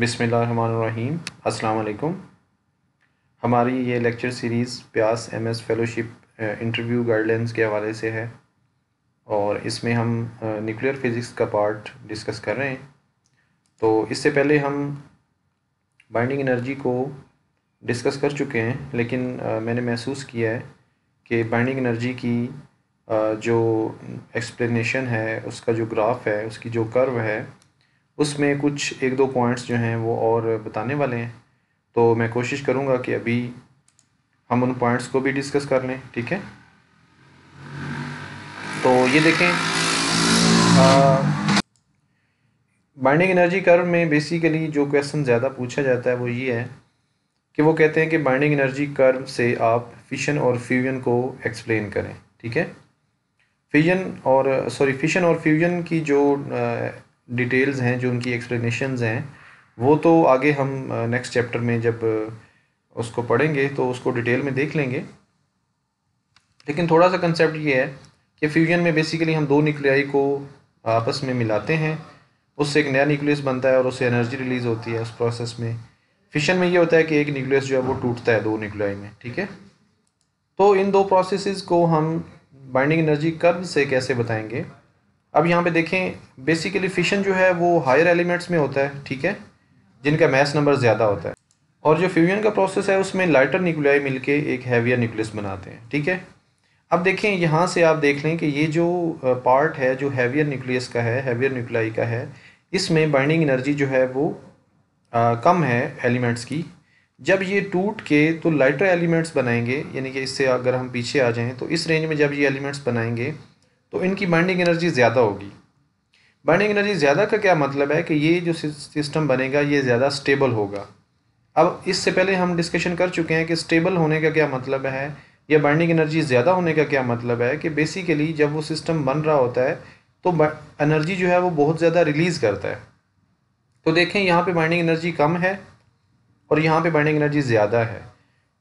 बिसमीम अस्सलाम हमारी ये लेक्चर सीरीज़ प्यास एमएस फेलोशिप इंटरव्यू गाइडलाइंस के हवाले से है और इसमें हम न्यूक्लियर फिज़िक्स का पार्ट डिस्कस कर रहे हैं तो इससे पहले हम बाइंडिंग एनर्जी को डिस्कस कर चुके हैं लेकिन मैंने महसूस किया है कि बाइंडिंग एनर्जी की जो एक्सप्लेनेशन है उसका जो ग्राफ है उसकी जो कर्व है उसमें कुछ एक दो पॉइंट्स जो हैं वो और बताने वाले हैं तो मैं कोशिश करूँगा कि अभी हम उन पॉइंट्स को भी डिस्कस कर लें ठीक है तो ये देखें बाइंडिंग एनर्जी कर्व में बेसिकली जो क्वेश्चन ज़्यादा पूछा जाता है वो ये है कि वो कहते हैं कि बाइंडिंग एनर्जी कर्व से आप फिशन और फ्यूजन को एक्सप्लेन करें ठीक है फिजन और सॉरी फिशन और फ्यूजन की जो डिटेल्स हैं जो उनकी एक्सप्लेनेशंस हैं वो तो आगे हम नेक्स्ट चैप्टर में जब उसको पढ़ेंगे तो उसको डिटेल में देख लेंगे लेकिन थोड़ा सा कंसेप्ट ये है कि फ्यूजन में बेसिकली हम दो न्यूक्लियाई को आपस में मिलाते हैं उससे एक नया न्यूक्लियस बनता है और उससे एनर्जी रिलीज होती है उस प्रोसेस में फिशन में ये होता है कि एक न्यूक्लियस जो है वो टूटता है दो न्यूक्लियाई में ठीक है तो इन दो प्रोसेसेस को हम बाइंडिंग एनर्जी कर्व से कैसे बताएंगे अब यहाँ पे देखें बेसिकली फिशन जो है वो हायर एलिमेंट्स में होता है ठीक है जिनका मैस नंबर ज़्यादा होता है और जो फ्यूजन का प्रोसेस है उसमें लाइटर न्यूक्लियाई मिलके एक हैवियर न्यूक्लियस बनाते हैं ठीक है अब देखें यहाँ से आप देख लें कि ये जो पार्ट है जो हैवियर न्यूक्लियस का है हैवियर न्यूक्लियाई का है इसमें बाइंडिंग एनर्जी जो है वो आ, कम है एलिमेंट्स की जब ये टूट के तो लाइटर एलिमेंट्स बनाएंगे यानी कि इससे अगर हम पीछे आ जाएँ तो इस रेंज में जब ये एलिमेंट्स बनाएंगे तो इनकी बाइंडिंग एनर्जी ज़्यादा होगी बाइंडिंग एनर्जी ज़्यादा का क्या मतलब है कि ये जो सिस्टम बनेगा ये ज़्यादा स्टेबल होगा अब इससे पहले हम डिस्कशन कर चुके हैं कि स्टेबल होने का क्या मतलब है या बाइंडिंग एनर्जी ज़्यादा होने का क्या मतलब है कि बेसिकली जब वो सिस्टम बन रहा होता है तो एनर्जी जो है वो बहुत ज़्यादा रिलीज़ करता है तो देखें यहाँ पे बाइंडिंग एनर्जी कम है और यहाँ पे बाइंडिंग एनर्जी ज़्यादा है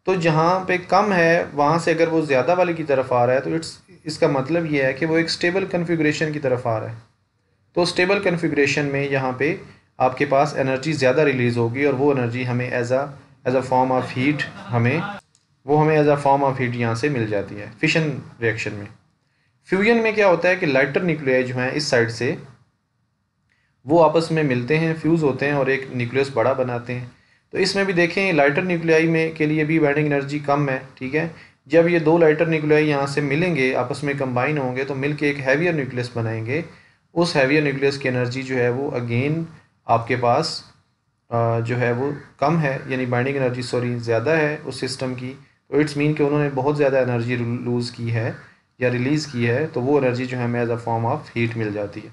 तो जहाँ पे कम है वहाँ से अगर वो ज़्यादा वाले की तरफ आ रहा है तो इट्स इसका मतलब ये है कि वो एक स्टेबल कन्फिग्रेशन की तरफ आ रहा है तो स्टेबल कन्फिग्रेशन में यहाँ पे आपके पास एनर्जी ज़्यादा रिलीज़ होगी और वो एनर्जी हमें as a as a form of heat हमें वो हमें as a form of heat यहाँ से मिल जाती है फिशन रिएक्शन में फ्यूजन में क्या होता है कि लाइटर न्यूक्लियाई जो हैं इस साइड से वो आपस में मिलते हैं फ्यूज़ होते हैं और एक न्यूक्लियस बड़ा बनाते हैं तो इसमें भी देखें लाइटर न्यूक्लियाई में के लिए भी बाइंडिंग एनर्जी कम है ठीक है जब ये दो लाइटर न्यूक्लियाई यहाँ से मिलेंगे आपस में कंबाइन होंगे तो मिल के एक हैवियर न्यूक्लियस बनाएंगे उस हैवियर न्यूक्लियस की एनर्जी जो है वो अगेन आपके पास जो है वो कम है यानी बाइंडिंग एनर्जी सॉरी ज़्यादा है उस सिस्टम की तो इट्स मीन कि उन्होंने बहुत ज़्यादा एनर्जी लूज़ की है या रिलीज़ की है तो वो एनर्जी जो हमें as a form of heat मिल जाती है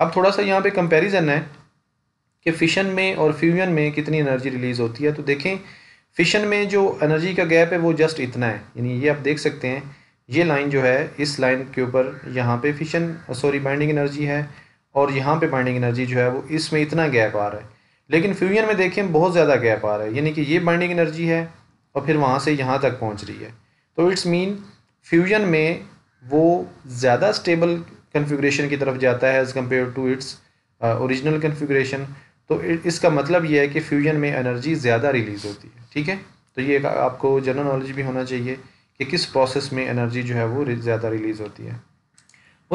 अब थोड़ा सा यहाँ पे कंपैरिजन है कि फिशन में और फ्यूजन में कितनी एनर्जी रिलीज़ होती है तो देखें फिशन में जो एनर्जी का गैप है वो जस्ट इतना है यानी ये आप देख सकते हैं ये लाइन जो है इस लाइन के ऊपर यहाँ पे फिशन सॉरी बाइंडिंग एनर्जी है और यहाँ पे बाइंडिंग एनर्जी जो है वो इसमें इतना गैप आ रहा है लेकिन फ्यूजन में देखें बहुत ज़्यादा गैप आ रहा है यानी कि ये बाइंडिंग एनर्जी है और फिर वहाँ से यहाँ तक पहुँच रही है तो इट्स मीन फ्यूजन में वो ज़्यादा स्टेबल कन्फिग्रेशन की तरफ जाता है as compared to its original configuration तो इसका मतलब ये है कि फ्यूजन में एनर्जी ज़्यादा रिलीज़ होती है ठीक है तो ये आपको जनरल नॉलेज भी होना चाहिए कि किस प्रोसेस में एनर्जी जो है वो ज़्यादा रिलीज़ होती है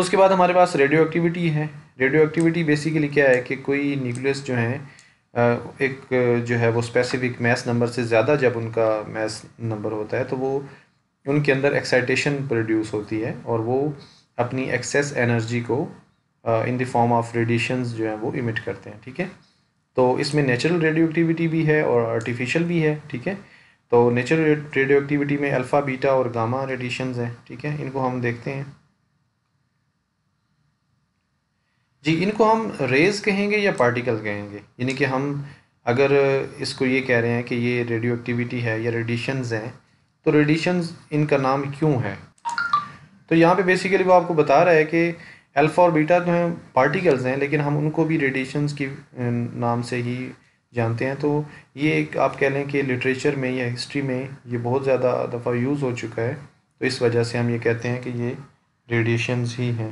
उसके बाद हमारे पास रेडियो एक्टिविटी है रेडियो एक्टिविटी बेसिकली क्या है कि कोई न्यूक्लियस जो है एक जो है वो स्पेसिफिक मैस नंबर से ज़्यादा जब उनका मैस नंबर होता है तो वो उनके अंदर एक्साइटेशन प्रोड्यूस होती है और वो अपनी एक्सेस एनर्जी को in the form of radiations जो है वो इमिट करते हैं ठीक है तो इसमें नेचुरल रेडियो एक्टिविटी भी है और आर्टिफिशियल भी है ठीक है तो नेचुरल रेडियो एक्टिविटी में अल्फ़ा बीटा और गामा रेडिएशन हैं ठीक है इनको हम देखते हैं जी इनको हम रेज कहेंगे या पार्टिकल कहेंगे यानी कि हम अगर इसको ये कह रहे हैं कि ये रेडियो एक्टिविटी है या रेडिएशन हैं तो रेडिएशन इनका नाम क्यों है तो यहाँ पे बेसिकली वो आपको बता रहा है कि अल्फ़ा और बीटा तो हैं पार्टिकल्स हैं लेकिन हम उनको भी रेडिएशंस की नाम से ही जानते हैं तो ये एक आप कह लें कि लिटरेचर में या हिस्ट्री में ये बहुत ज़्यादा दफ़ा यूज़ हो चुका है तो इस वजह से हम ये कहते हैं कि ये रेडिएशंस ही हैं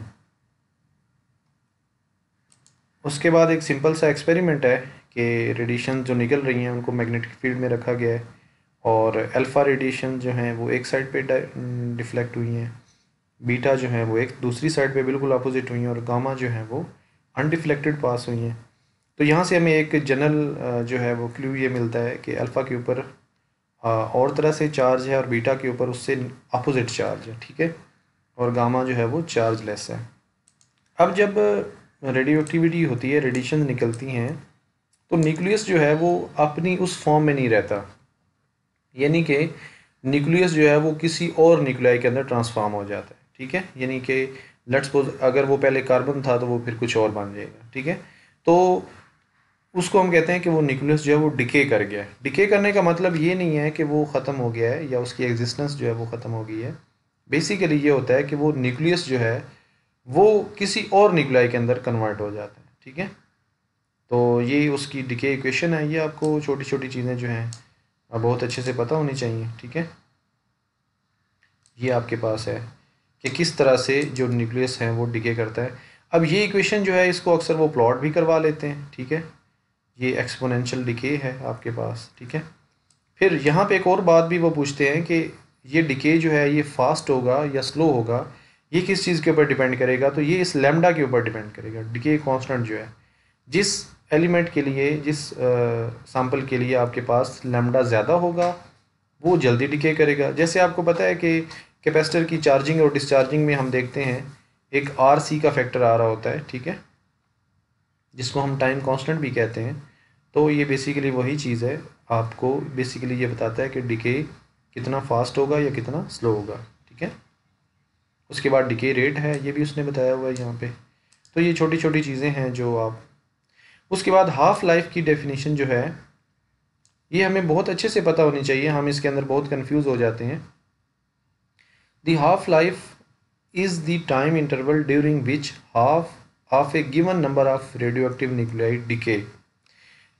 उसके बाद एक सिंपल सा एक्सपेरिमेंट है कि रेडिएशन जो निकल रही हैं उनको मैग्नेटिक फील्ड में रखा गया है और अल्फ़ा रेडिएशन जो हैं वो एक साइड पे डिफ्लेक्ट हुई हैं बीटा जो है वो एक दूसरी साइड पे बिल्कुल अपोजिट हुई हैं और गामा जो है वो अनडिफ्लेक्टेड पास हुई हैं तो यहाँ से हमें एक जनरल जो है वो क्ल्यू ये मिलता है कि अल्फ़ा के ऊपर और तरह से चार्ज है और बीटा के ऊपर उससे अपोजिट चार्ज है ठीक है और गामा जो है वो चार्ज लेस है अब जब रेडियो एक्टिविटी होती है रेडिएशन निकलती हैं तो न्यूक्लियस जो है वो अपनी उस फॉर्म में नहीं रहता यानी कि न्यूक्लियस जो है वो किसी और न्यूक्लियाई के अंदर ट्रांसफार्म हो जाता है ठीक है यानी कि लेट्स सपोज अगर वो पहले कार्बन था तो वो फिर कुछ और बन जाएगा ठीक है तो उसको हम कहते हैं कि वो न्यूक्लियस जो है वो डिके कर गया है डिके करने का मतलब ये नहीं है कि वो ख़त्म हो गया है या उसकी एग्जिस्टेंस जो है वो ख़त्म हो गई है बेसिकली ये होता है कि वो न्यूक्लियस जो है वो किसी और न्यूक्लियाई के अंदर कन्वर्ट हो जाता है ठीक है तो ये उसकी डिके इक्वेशन है ये आपको छोटी छोटी चीज़ें जो हैं बहुत अच्छे से पता होनी चाहिए ठीक है ये आपके पास है कि किस तरह से जो न्यूक्लियस है वो डिके करता है अब ये इक्वेशन जो है इसको अक्सर वो प्लॉट भी करवा लेते हैं ठीक है ये एक्सपोनेंशियल डिके है आपके पास ठीक है फिर यहाँ पे एक और बात भी वो पूछते हैं कि ये डिके जो है ये फास्ट होगा या स्लो होगा ये किस चीज़ के ऊपर डिपेंड करेगा तो ये इस लेमडा के ऊपर डिपेंड करेगा डिके कॉन्स्टेंट जो है जिस एलिमेंट के लिए जिस सैम्पल के लिए आपके पास लेमडा ज़्यादा होगा वो जल्दी डिके करेगा जैसे आपको पता है कि कैपेसिटर की चार्जिंग और डिस्चार्जिंग में हम देखते हैं एक आर सी का फैक्टर आ रहा होता है ठीक है जिसको हम टाइम कांस्टेंट भी कहते हैं तो ये बेसिकली वही चीज़ है आपको बेसिकली ये बताता है कि डिके कितना फास्ट होगा या कितना स्लो होगा ठीक है उसके बाद डिके रेट है ये भी उसने बताया हुआ है यहाँ पे तो ये छोटी छोटी चीज़ें हैं जो आप उसके बाद हाफ लाइफ की डेफिनेशन जो है ये हमें बहुत अच्छे से पता होनी चाहिए हम इसके अंदर बहुत कंफ्यूज हो जाते हैं The half-life is the time interval during which half of a given number of radioactive nuclei decay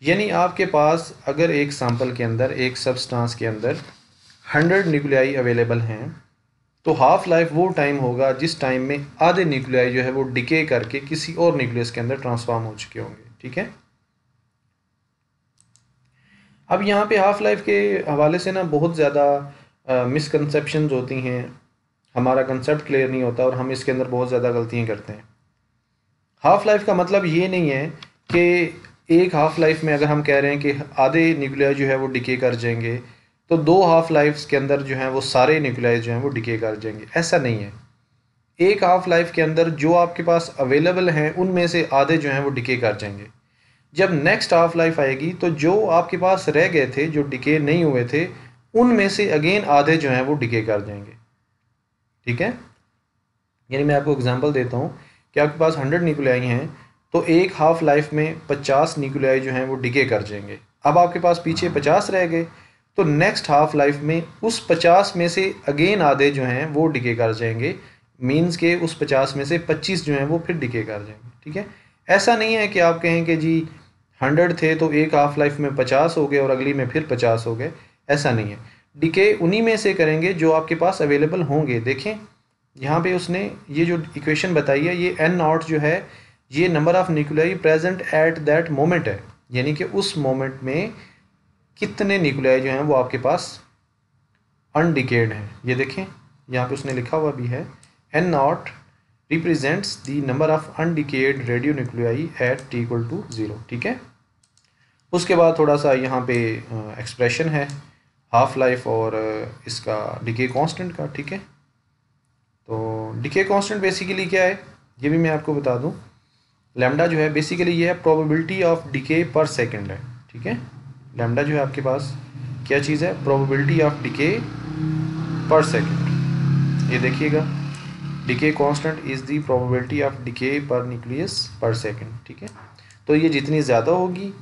यानी आपके पास अगर एक सैंपल के अंदर एक सब्सटेंस के अंदर हंड्रेड न्यूक्लियाई अवेलेबल हैं तो हाफ़ लाइफ वो टाइम होगा जिस टाइम में आधे न्यूक्लियाई जो है वो डिके करके किसी और न्यूक्लियस के अंदर ट्रांसफॉर्म हो चुके होंगे ठीक है अब यहाँ पे हाफ़ लाइफ के हवाले से ना बहुत ज़्यादा मिसकनसेप्शन होती हैं हमारा कंसेप्ट क्लियर नहीं होता और हम इसके अंदर बहुत ज़्यादा गलतियाँ करते हैं हाफ़ लाइफ का मतलब ये नहीं है कि एक हाफ़ लाइफ में अगर हम कह रहे हैं कि आधे न्यूक्लिया जो है वो डिके कर जाएंगे तो दो हाफ़ लाइफ्स के अंदर जो हैं वो सारे न्यूक्लियाई जो हैं वो डिके कर जाएंगे ऐसा नहीं है एक हाफ़ लाइफ के अंदर जो आपके पास अवेलेबल हैं उनमें से आधे जो हैं वो डिके कर जाएंगे जब नेक्स्ट हाफ लाइफ आएगी तो जो आपके पास रह गए थे जो डिके नहीं हुए थे उनमें से अगेन आधे जो हैं वो डिके कर जाएंगे ठीक है यानी मैं आपको एग्जांपल देता हूँ कि आपके पास हंड्रेड निकुलियाई हैं तो एक हाफ लाइफ में पचास निकुलियाई जो हैं वो डिके कर जाएंगे अब आपके पास पीछे पचास रह गए तो नेक्स्ट हाफ लाइफ में उस पचास में से अगेन आधे जो हैं वो डिके कर जाएंगे मीन्स के उस पचास में से पच्चीस जो हैं वो फिर डिके कर जाएंगे ठीक है ऐसा नहीं है कि आप कहें कि जी हंड्रेड थे तो एक हाफ लाइफ में पचास हो गए और अगली में फिर पचास हो गए ऐसा नहीं है डिके उन्हीं में से करेंगे जो आपके पास अवेलेबल होंगे देखें यहाँ पे उसने ये जो इक्वेशन बताई है ये एन नॉट जो है ये number of nuclei present at that moment है यानी कि उस मोमेंट में कितने न्यूक्लियाई जो हैं वो आपके पास अनडिकेड हैं ये देखें यहाँ पे उसने लिखा हुआ भी है N naught represents the number of undecayed radio nuclei at t equal to zero ठीक है उसके बाद थोड़ा सा यहाँ पे एक्सप्रेशन है हाफ लाइफ और uh, इसका डिके कांस्टेंट का ठीक है तो डिके कांस्टेंट बेसिकली क्या है ये भी मैं आपको बता दूं लेमडा जो है बेसिकली ये है probability of decay per second है ठीक है लेमडा जो है आपके पास क्या चीज़ है probability of decay per second ये देखिएगा decay constant is the probability of decay per nucleus per second ठीक है तो ये जितनी ज़्यादा होगी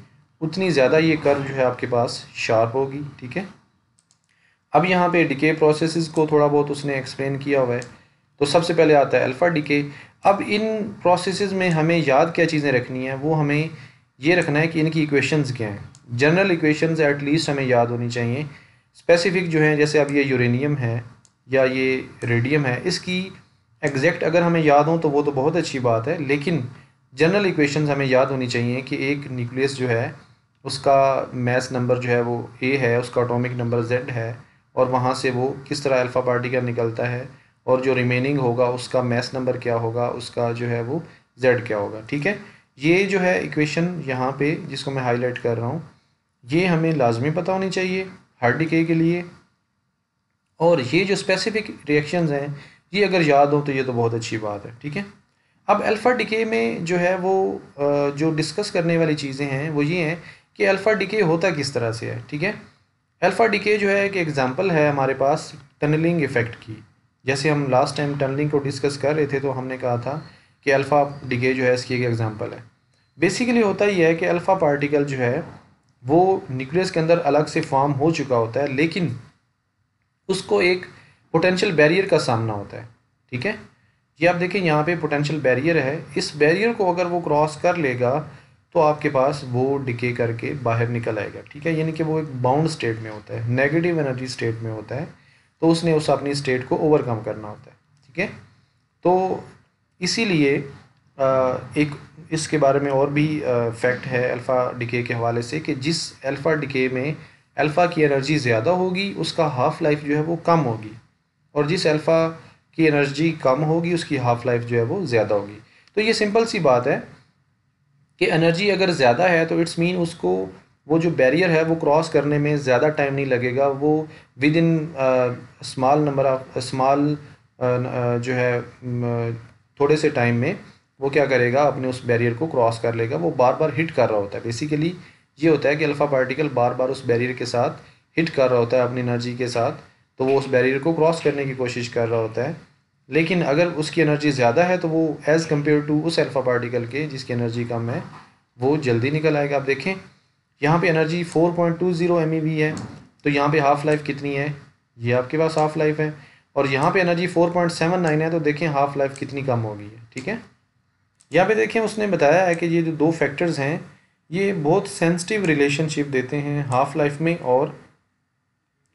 उतनी ज़्यादा ये कर्व जो है आपके पास शार्प होगी ठीक है अब यहाँ पे डिके प्रोसेस को थोड़ा बहुत उसने एक्सप्लेन किया हुआ है तो सबसे पहले आता है अल्फ़ा डिके अब इन प्रोसेस में हमें याद क्या चीज़ें रखनी है वो हमें ये रखना है कि इनकी इक्वेशंस क्या हैं जनरल इक्वेशंस एटलीस्ट हमें याद होनी चाहिए स्पेसिफिक जो हैं जैसे अब ये यूरेनियम है या ये रेडियम है इसकी एग्जैक्ट अगर हमें याद हो तो वो तो बहुत अच्छी बात है लेकिन जनरल इक्वेशंस हमें याद होनी चाहिए कि एक न्यूक्लियस जो है उसका मैस नंबर जो है वो ए है उसका अटोमिक नंबर जेड है और वहाँ से वो किस तरह अल्फ़ा पार्टिकल निकलता है और जो रिमेनिंग होगा उसका मैस नंबर क्या होगा उसका जो है वो जेड क्या होगा ठीक है ये जो है इक्वेशन यहाँ पे जिसको मैं हाईलाइट कर रहा हूँ ये हमें लाजमी पता होनी चाहिए हार्ड डिके के लिए और ये जो स्पेसिफिक रिएक्शंस हैं ये अगर याद हो तो ये तो बहुत अच्छी बात है ठीक है अब अल्फ़ा डिके में जो है वो जो डिस्कस करने वाली चीज़ें हैं वो ये हैं कि अल्फ़ा डिके होता किस तरह से है ठीक है अल्फ़ा डिके जो है एक एग्ज़ाम्पल है हमारे पास टनलिंग इफ़ेक्ट की जैसे हम लास्ट टाइम टनलिंग को डिस्कस कर रहे थे तो हमने कहा था कि अल्फ़ा डिके जो है इसकी एक एग्ज़ाम्पल है बेसिकली होता ही है कि अल्फ़ा पार्टिकल जो है वो न्यूक्लियस के अंदर अलग से फॉर्म हो चुका होता है लेकिन उसको एक पोटेंशियल बैरियर का सामना होता है ठीक है ये आप देखें यहाँ पे पोटेंशियल बैरियर है इस बैरियर को अगर वो क्रॉस कर लेगा तो आपके पास वो डिके करके बाहर निकल आएगा ठीक है यानी कि वो एक बाउंड स्टेट में होता है नेगेटिव एनर्जी स्टेट में होता है तो उसने उस अपनी स्टेट को ओवरकम करना होता है ठीक है तो इसीलिए एक इसके बारे में और भी फैक्ट है अल्फ़ा डिके के हवाले से कि जिस अल्फ़ा डिके में अल्फ़ा की एनर्जी ज़्यादा होगी उसका हाफ़ लाइफ जो है वो कम होगी और जिस अल्फ़ा की एनर्जी कम होगी उसकी हाफ़ लाइफ जो है वो ज़्यादा होगी तो ये सिंपल सी बात है कि एनर्जी अगर ज़्यादा है तो इट्स मीन उसको वो जो बैरियर है वो क्रॉस करने में ज़्यादा टाइम नहीं लगेगा वो within small number of small जो है थोड़े से टाइम में वो क्या करेगा अपने उस बैरियर को क्रॉस कर लेगा वो बार बार हिट कर रहा होता है बेसिकली ये होता है कि अल्फ़ा पार्टिकल बार बार उस बैरियर के साथ हिट कर रहा होता है अपनी एनर्जी के साथ तो वो उस बैरियर को क्रॉस करने की कोशिश कर रहा होता है लेकिन अगर उसकी एनर्जी ज़्यादा है तो वो एज़ कम्पेयर टू उस एल्फा पार्टिकल के जिसकी एनर्जी कम है वो जल्दी निकल आएगा आप देखें यहाँ पे एनर्जी 4.20 पॉइंट है तो यहाँ पे हाफ़ लाइफ कितनी है ये आपके पास हाफ़ लाइफ है और यहाँ पे एनर्जी 4.79 है तो देखें हाफ़ लाइफ कितनी कम होगी ठीक है यहाँ पे देखें उसने बताया है कि ये जो दो फैक्टर्स हैं ये बहुत सेंसिटिव रिलेशनशिप देते हैं हाफ़ लाइफ में और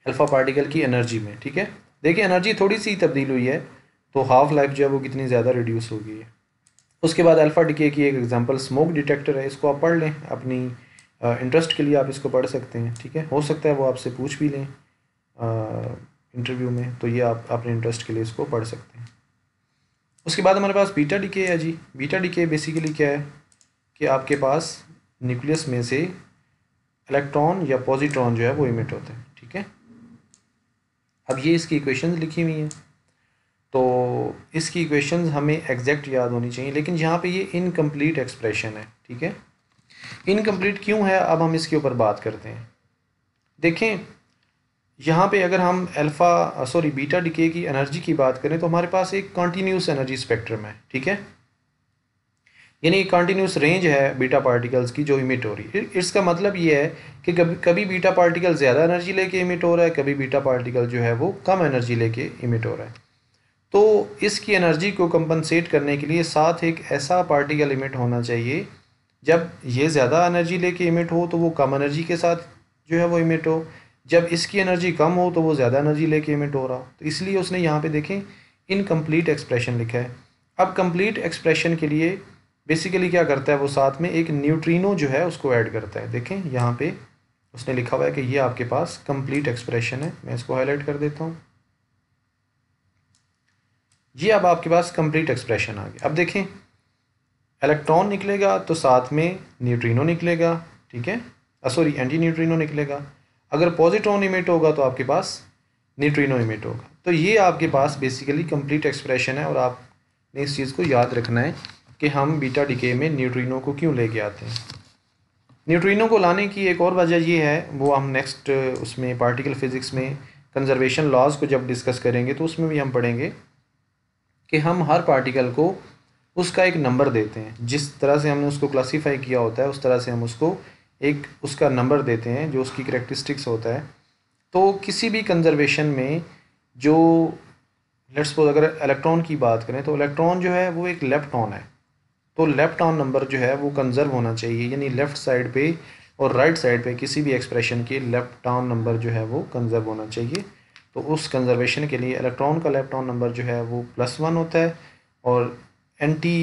अल्फ़ा पार्टिकल की एनर्जी में ठीक है देखिए एनर्जी थोड़ी सी तब्दील हुई है तो हाफ लाइफ जो है वो कितनी ज़्यादा रिड्यूस होगी उसके बाद अल्फ़ा डिके की एक एग्जांपल स्मोक डिटेक्टर है इसको आप पढ़ लें अपनी इंटरेस्ट uh, के लिए आप इसको पढ़ सकते हैं ठीक है हो सकता है वो आपसे पूछ भी लें इंटरव्यू uh, में तो ये आप अपने इंटरेस्ट के लिए इसको पढ़ सकते हैं उसके बाद हमारे पास बीटा डिके है जी बीटा डिके बेसिकली क्या है कि आपके पास न्यूक्लियस में से इलेक्ट्रॉन या पॉजिट्रॉन जो है वो इमिट होते हैं ठीक है अब ये इसकी इक्वेशन लिखी हुई हैं तो इसकी इक्वेशन हमें एग्जैक्ट याद होनी चाहिए लेकिन यहाँ पे ये इनकम्प्लीट एक्सप्रेशन है ठीक है इनकम्प्लीट क्यों है अब हम इसके ऊपर बात करते हैं देखें यहाँ पे अगर हम अल्फ़ा सॉरी बीटा डिके की एनर्जी की बात करें तो हमारे पास एक कॉन्टीन्यूस एनर्जी स्पेक्ट्रम है ठीक है यानी कॉन्टीन्यूस रेंज है बीटा पार्टिकल्स की जो इमिट हो रही है इसका मतलब ये है कि कभी कभी बीटा पार्टिकल ज़्यादा एनर्जी लेके इमिट हो रहा है कभी बीटा पार्टिकल जो है वो कम एनर्जी लेके इमिट हो रहा है तो इसकी एनर्जी को कंपनसेट करने के लिए साथ एक ऐसा पार्टिकल इमिट होना चाहिए जब ये ज़्यादा एनर्जी लेके इमिट हो तो वो कम एनर्जी के साथ जो है वो इमिट हो जब इसकी एनर्जी कम हो तो वो ज़्यादा एनर्जी लेके इमिट हो रहा तो इसलिए उसने यहाँ पे देखें इनकम्प्लीट एक्सप्रेशन लिखा है अब कम्प्लीट एक्सप्रेशन के लिए बेसिकली क्या करता है वो साथ में एक न्यूट्रीनो जो है उसको ऐड करता है देखें यहाँ पर उसने लिखा हुआ है कि ये आपके पास कम्प्लीट एक्सप्रेशन है मैं इसको हाईलाइट कर देता हूँ ये अब आपके पास कंप्लीट एक्सप्रेशन आ गया अब देखें इलेक्ट्रॉन निकलेगा तो साथ में न्यूट्रिनो निकलेगा ठीक है सॉरी एंटी न्यूट्रिनो निकलेगा अगर पॉजिट्रॉन इमिट होगा तो आपके पास न्यूट्रिनो इमिट होगा तो ये आपके पास बेसिकली कंप्लीट एक्सप्रेशन है और आपने इस चीज़ को याद रखना है कि हम बीटा डिके में न्यूट्रिनो को क्यों लेके आते हैं न्यूट्रिनो को लाने की एक और वजह ये है वो हम नेक्स्ट उसमें पार्टिकल फिज़िक्स में कंजर्वेशन लॉज को जब डिस्कस करेंगे तो उसमें भी हम पढ़ेंगे कि हम हर पार्टिकल को उसका एक नंबर देते हैं जिस तरह से हमने उसको क्लासीफाई किया होता है उस तरह से हम उसको एक उसका नंबर देते हैं जो उसकी करेक्टरिस्टिक्स होता है तो किसी भी कंजर्वेशन में जो लेट्स सपोज अगर इलेक्ट्रॉन की बात करें तो इलेक्ट्रॉन जो है वो एक लेफ्ट ऑन है तो लेफ्ट ऑन नंबर जो है वो कंजर्व होना चाहिए यानी लेफ्ट साइड पे और राइट right साइड पे किसी भी एक्सप्रेशन के लेफ्ट ऑन नंबर जो है वो कंजर्व होना चाहिए तो उस कंजर्वेशन के लिए इलेक्ट्रॉन का लेप्टॉन नंबर जो है वो प्लस वन होता है और एंटी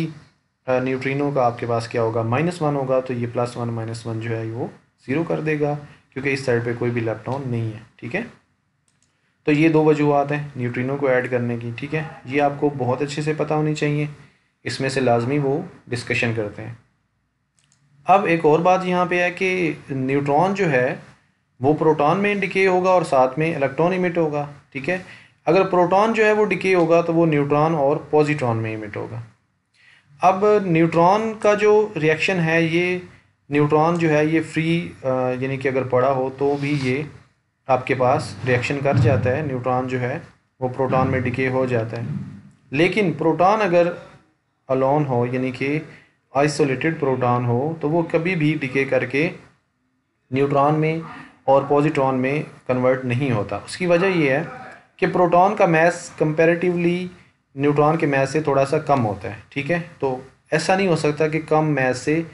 न्यूट्रिनो uh, का आपके पास क्या होगा माइनस वन होगा तो ये प्लस वन माइनस वन जो है वो ज़ीरो कर देगा क्योंकि इस साइड पे कोई भी लेप्टॉन नहीं है ठीक है तो ये दो वजूहत हैं न्यूट्रिनो को ऐड करने की ठीक है ये आपको बहुत अच्छे से पता होनी चाहिए इसमें से लाजमी वो डिस्कशन करते हैं अब एक और बात यहाँ पे है कि न्यूट्रॉन जो है वो प्रोटॉन में डिके होगा और साथ में इलेक्ट्रॉन इमिट होगा ठीक है अगर प्रोटॉन जो है वो डिके होगा तो वो न्यूट्रॉन और पॉजिट्रॉन में इमिट होगा अब न्यूट्रॉन का जो रिएक्शन है ये न्यूट्रॉन जो है ये फ्री यानी कि अगर पड़ा हो तो भी ये आपके पास रिएक्शन कर जाता है न्यूट्रॉन जो है वो प्रोटॉन में डिके हो जाता है लेकिन प्रोटॉन अगर अलोन हो यानी कि आइसोलेटेड प्रोटॉन हो तो वो कभी भी डिके करके न्यूट्रॉन में और पॉजिट्रॉन में कन्वर्ट नहीं होता उसकी वजह यह है कि प्रोटॉन का मैस कंपेरेटिवली न्यूट्रॉन के मैस से थोड़ा सा कम होता है ठीक है तो ऐसा नहीं हो सकता कि कम मैस से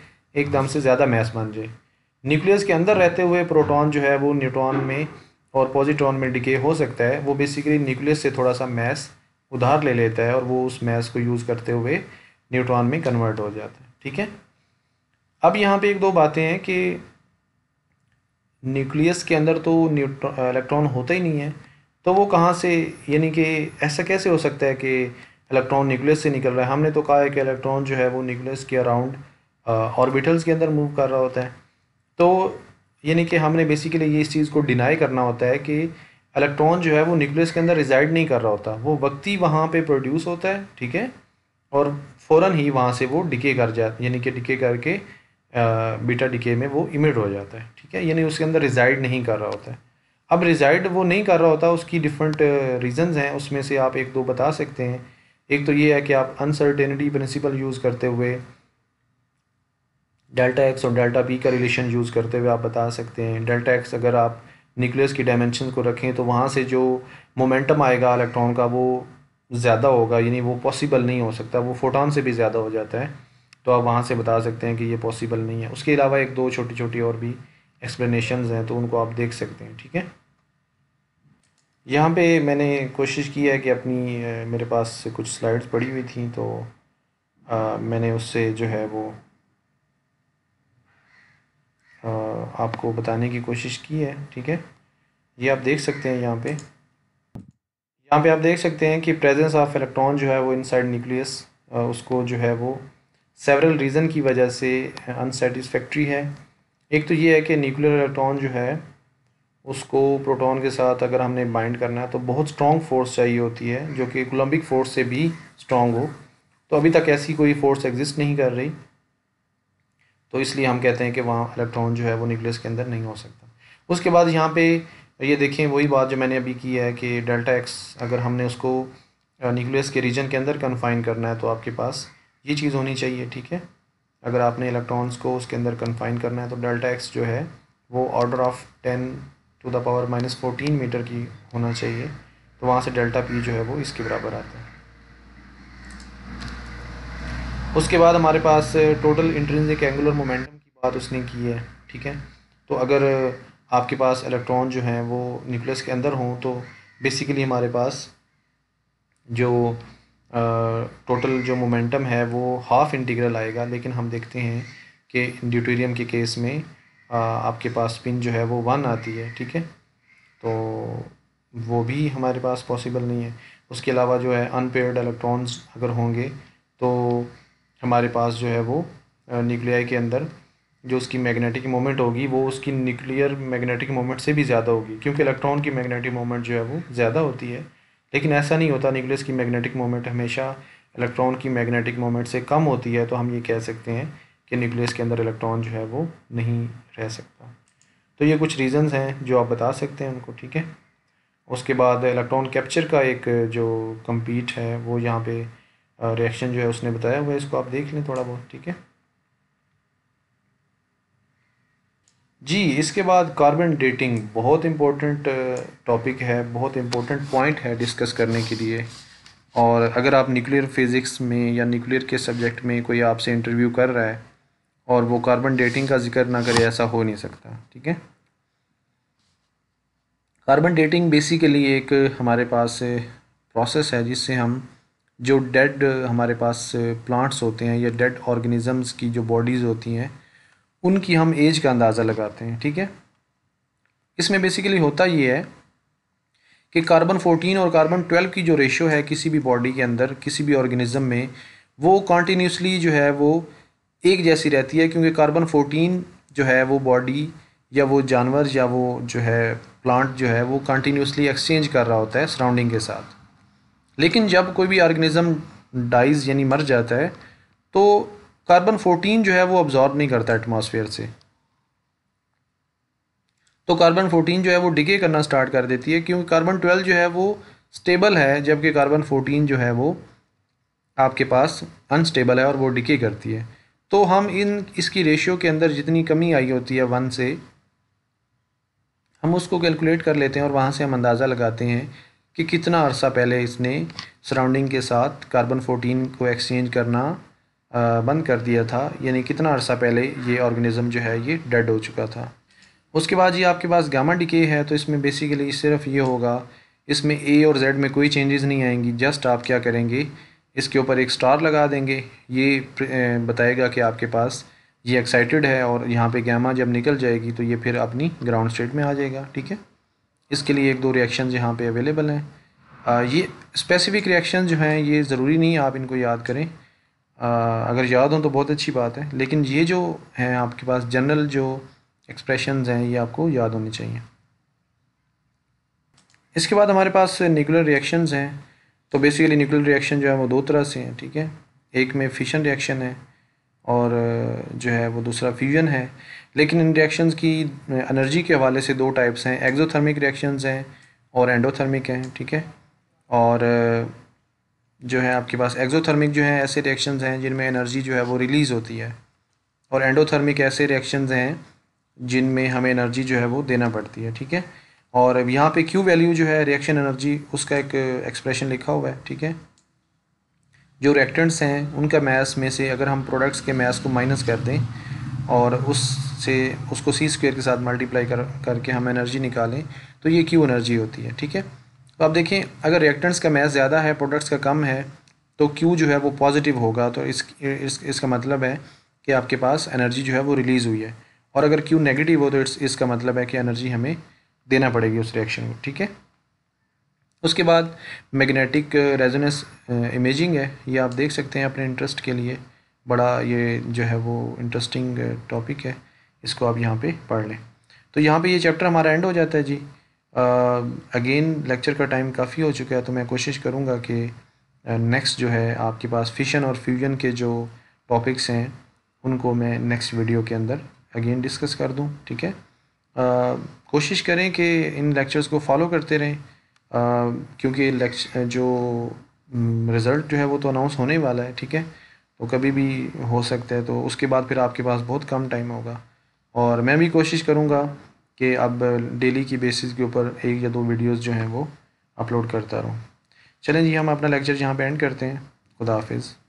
एकदम से ज़्यादा मैस बन जाए न्यूक्लियस के अंदर रहते हुए प्रोटॉन जो है वो न्यूट्रॉन में और पॉजिट्रॉन में डिके हो सकता है वो बेसिकली न्यूक्लियस से थोड़ा सा मैस उधार ले लेता है और वो उस मैस को यूज़ करते हुए न्यूट्रॉन में कन्वर्ट हो जाता है ठीक है अब यहाँ पे एक दो बातें हैं कि न्यूक्लियस के अंदर तो इलेक्ट्रॉन होता ही नहीं है तो वो कहाँ से यानी कि ऐसा कैसे हो सकता है कि इलेक्ट्रॉन न्यूक्लियस से निकल रहा है हमने तो कहा है कि इलेक्ट्रॉन जो है वो न्यूक्लियस के अराउंड ऑर्बिटल्स के अंदर मूव कर रहा होता है तो यानी कि हमने बेसिकली ये इस चीज़ को डिनाई करना होता है कि इलेक्ट्रॉन जो है वो न्यूक्लियस के अंदर रिजाइड नहीं कर रहा होता वो वक्ती वहाँ पे प्रोड्यूस होता है ठीक है और फ़ौर ही वहाँ से वो डिके कर जा यानी कि डिके करके बीटा डिके में वो इमिट हो जाता है ठीक है यानी उसके अंदर रिजाइड नहीं कर रहा होता है अब रिजाइड वो नहीं कर रहा होता उसकी डिफरेंट रीजंस हैं उसमें से आप एक दो बता सकते हैं एक तो ये है कि आप अनसर्टेनिटी प्रिंसिपल यूज़ करते हुए डेल्टा एक्स और डेल्टा पी का रिलेशन यूज़ करते हुए आप बता सकते हैं डेल्टा एक्स अगर आप न्यूक्लियस की डायमेंशन को रखें तो वहाँ से जो मोमेंटम आएगा इलेक्ट्रॉन का वो ज़्यादा होगा यानी वो पॉसिबल नहीं हो सकता वो फोटोन से भी ज़्यादा हो जाता है तो आप वहाँ से बता सकते हैं कि ये पॉसिबल नहीं है उसके अलावा एक दो छोटी छोटी और भी एक्सप्लेनेशन हैं तो उनको आप देख सकते हैं ठीक है यहाँ पे मैंने कोशिश की है कि अपनी मेरे पास कुछ स्लाइड्स पड़ी हुई थी तो आ, मैंने उससे जो है वो आ, आपको बताने की कोशिश की है ठीक है ये आप देख सकते हैं यहाँ पे यहाँ पे आप देख सकते हैं कि प्रेजेंस ऑफ इलेक्ट्रॉन जो है वो इनसाइड न्यूक्लियस उसको जो है वो सेवरल रीज़न की वजह से अनसेटिस्फैक्ट्री है एक तो ये है कि न्यूक्लियर इलेक्ट्रॉन जो है उसको प्रोटॉन के साथ अगर हमने बाइंड करना है तो बहुत स्ट्रॉन्ग फोर्स चाहिए होती है जो कि कोलम्बिक फोर्स से भी स्ट्रॉन्ग हो तो अभी तक ऐसी कोई फोर्स एग्जिस्ट नहीं कर रही तो इसलिए हम कहते हैं कि वहाँ इलेक्ट्रॉन जो है वो न्यूक्लियस के अंदर नहीं हो सकता उसके बाद यहाँ पे ये देखें वही बात जो मैंने अभी की है कि डेल्टा एक्स अगर हमने उसको न्यूक्लियस uh, के रीजन के अंदर कन्फाइन करना है तो आपके पास ये चीज़ होनी चाहिए ठीक है अगर आपने इलेक्ट्रॉन्स को उसके अंदर कन्फाइन करना है तो डेल्टा एक्स जो है वो order of ten to the power minus fourteen metre की होना चाहिए तो वहाँ से डेल्टा पी जो है वो इसके बराबर आता है उसके बाद हमारे पास टोटल इंट्रेंसिक एंगुलर मोमेंटम की बात उसने की है ठीक है तो अगर आपके पास इलेक्ट्रॉन जो हैं वो न्यूक्लियस के अंदर हों तो बेसिकली हमारे पास जो टोटल जो मोमेंटम है वो हाफ इंटीग्रल आएगा लेकिन हम देखते हैं कि ड्यूटेरियम के केस में आ, आपके पास पिन जो है वो वन आती है ठीक है तो वो भी हमारे पास पॉसिबल नहीं है उसके अलावा जो है अनपेयर्ड इलेक्ट्रॉन्स अगर होंगे तो हमारे पास जो है वो न्यूक्लियाई के अंदर जो उसकी मैग्नेटिक मोमेंट होगी वो उसकी न्यूक्लियर मैग्नेटिक मोमेंट से भी ज़्यादा होगी क्योंकि इलेक्ट्रॉन की मैग्नेटिक मोमेंट जो है वो ज़्यादा होती है लेकिन ऐसा नहीं होता न्यूक्लियस की मैग्नेटिक मोमेंट हमेशा इलेक्ट्रॉन की मैग्नेटिक मोमेंट से कम होती है तो हम ये कह सकते हैं कि न्यूक्लियस के अंदर इलेक्ट्रॉन जो है वो नहीं रह सकता तो ये कुछ रीज़न्स हैं जो आप बता सकते हैं उनको ठीक है उसके बाद इलेक्ट्रॉन कैप्चर का एक जो कम्पीट है वो यहाँ पे रिएक्शन जो है उसने बताया हुआ है इसको आप देख लें थोड़ा बहुत ठीक है जी इसके बाद कार्बन डेटिंग बहुत इम्पोर्टेंट टॉपिक uh, है बहुत इम्पोर्टेंट पॉइंट है डिस्कस करने के लिए और अगर आप न्यूक्लियर फिज़िक्स में या न्यूक्लियर के सब्जेक्ट में कोई आपसे इंटरव्यू कर रहा है और वो कार्बन डेटिंग का जिक्र ना करे ऐसा हो नहीं सकता ठीक है कार्बन डेटिंग बेसिकली एक हमारे पास प्रोसेस है जिससे हम जो डेड हमारे पास प्लांट्स होते हैं या डेड ऑर्गेनिजम्स की जो बॉडीज़ होती हैं उनकी हम एज का अंदाज़ा लगाते हैं ठीक है इसमें बेसिकली होता ये है कि कार्बन 14 और कार्बन 12 की जो रेशियो है किसी भी बॉडी के अंदर किसी भी ऑर्गेनिज्म में वो कॉन्टीन्यूसली जो है वो एक जैसी रहती है क्योंकि कार्बन 14 जो है वो बॉडी या वो जानवर या वो जो है प्लांट जो है वो कंटिन्यूसली एक्सचेंज कर रहा होता है सराउंडिंग के साथ लेकिन जब कोई भी ऑर्गेनिज़म डाइज यानी मर जाता है तो कार्बन 14 जो है वो अब्जॉर्ब नहीं करता एटमॉस्फेयर से तो कार्बन 14 जो है वो डिके करना स्टार्ट कर देती है क्योंकि कार्बन 12 जो है वो स्टेबल है जबकि कार्बन 14 जो है वो आपके पास अनस्टेबल है और वो डिके करती है तो हम इन इसकी रेशियो के अंदर जितनी कमी आई होती है वन से हम उसको कैलकुलेट कर लेते हैं और वहाँ से हम अंदाज़ा लगाते हैं कि कितना अरसा पहले इसने सराउंडिंग के साथ कार्बन 14 को एक्सचेंज करना बंद कर दिया था यानी कितना अर्सा पहले ये ऑर्गेनिज़म जो है ये डेड हो चुका था उसके बाद ये आपके पास गामा डिके है तो इसमें बेसिकली सिर्फ ये होगा इसमें ए और जेड में कोई चेंजेस नहीं आएंगी जस्ट आप क्या करेंगे इसके ऊपर एक स्टार लगा देंगे ये बताएगा कि आपके पास ये एक्साइटेड है और यहाँ पे गैमा जब निकल जाएगी तो ये फिर अपनी ग्राउंड स्टेट में आ जाएगा ठीक है इसके लिए एक दो रिएक्शन यहाँ पे अवेलेबल हैं ये स्पेसिफिक रिएक्शन जो हैं ये ज़रूरी नहीं आप इनको याद करें अगर याद हों तो बहुत अच्छी बात है लेकिन ये जो हैं आपके पास जनरल जो एक्सप्रेशंस हैं ये आपको याद होने चाहिए इसके बाद हमारे पास न्यूक्लियर रिएक्शंस हैं तो बेसिकली न्यूक्लियर रिएक्शन जो है वो दो तरह से हैं ठीक है एक में फिशन रिएक्शन है और जो है वो दूसरा फ्यूजन है लेकिन इन रिएक्शन की अनर्जी के हवाले से दो टाइप्स हैं एक्जोथर्मिक रिएक्शन हैं और एंडोथर्मिक हैं ठीक है और जो है आपके पास एक्जोथर्मिक जो है ऐसे रिएक्शन हैं जिनमें एनर्जी जो है वो रिलीज़ होती है और एंडोथर्मिक ऐसे रिएक्शन हैं जिनमें हमें एनर्जी जो है वो देना पड़ती है ठीक है और अब यहाँ पे क्यू वैल्यू जो है रिएक्शन एनर्जी उसका एक एक्सप्रेशन लिखा हुआ है ठीक है जो रिएक्टेंट्स हैं उनका मैस में से अगर हम प्रोडक्ट्स के मैस को माइनस कर दें और उससे उसको सी स्क्वेयर के साथ मल्टीप्लाई कर करके हम एनर्जी निकालें तो ये क्यू एनर्जी होती है ठीक है तो आप देखें अगर रिएक्टेंट्स का मैस ज़्यादा है प्रोडक्ट्स का कम है तो क्यू जो है वो पॉजिटिव होगा तो इस, इस इसका मतलब है कि आपके पास एनर्जी जो है वो रिलीज़ हुई है और अगर क्यू नेगेटिव हो तो इस, इसका मतलब है कि एनर्जी हमें देना पड़ेगी उस रिएक्शन को ठीक है उसके बाद मैग्नेटिक रेजोनेंस इमेजिंग है ये आप देख सकते हैं अपने इंटरेस्ट के लिए बड़ा ये जो है वो इंटरेस्टिंग टॉपिक uh, है इसको आप यहाँ पे पढ़ लें तो यहाँ पे ये चैप्टर हमारा एंड हो जाता है जी अगेन um, लेक्चर का टाइम काफ़ी हो चुका है तो मैं कोशिश करूँगा कि नेक्स्ट uh, जो है आपके पास फिशन और फ्यूजन के जो टॉपिक्स हैं उनको मैं नेक्स्ट वीडियो के अंदर अगेन डिस्कस कर दूँ ठीक है uh, कोशिश करें कि इन लेक्चर्स को फॉलो करते रहें uh, क्योंकि जो रिज़ल्ट mm, जो है वो तो अनाउंस होने ही वाला है ठीक है तो कभी भी हो सकता है तो उसके बाद फिर आपके पास बहुत कम टाइम होगा और मैं भी कोशिश करूँगा कि अब डेली की बेसिस के ऊपर एक या दो वीडियोस जो हैं वो अपलोड करता रहूँ चलें जी हम अपना लेक्चर यहाँ पे एंड करते हैं खुदा हाफिज़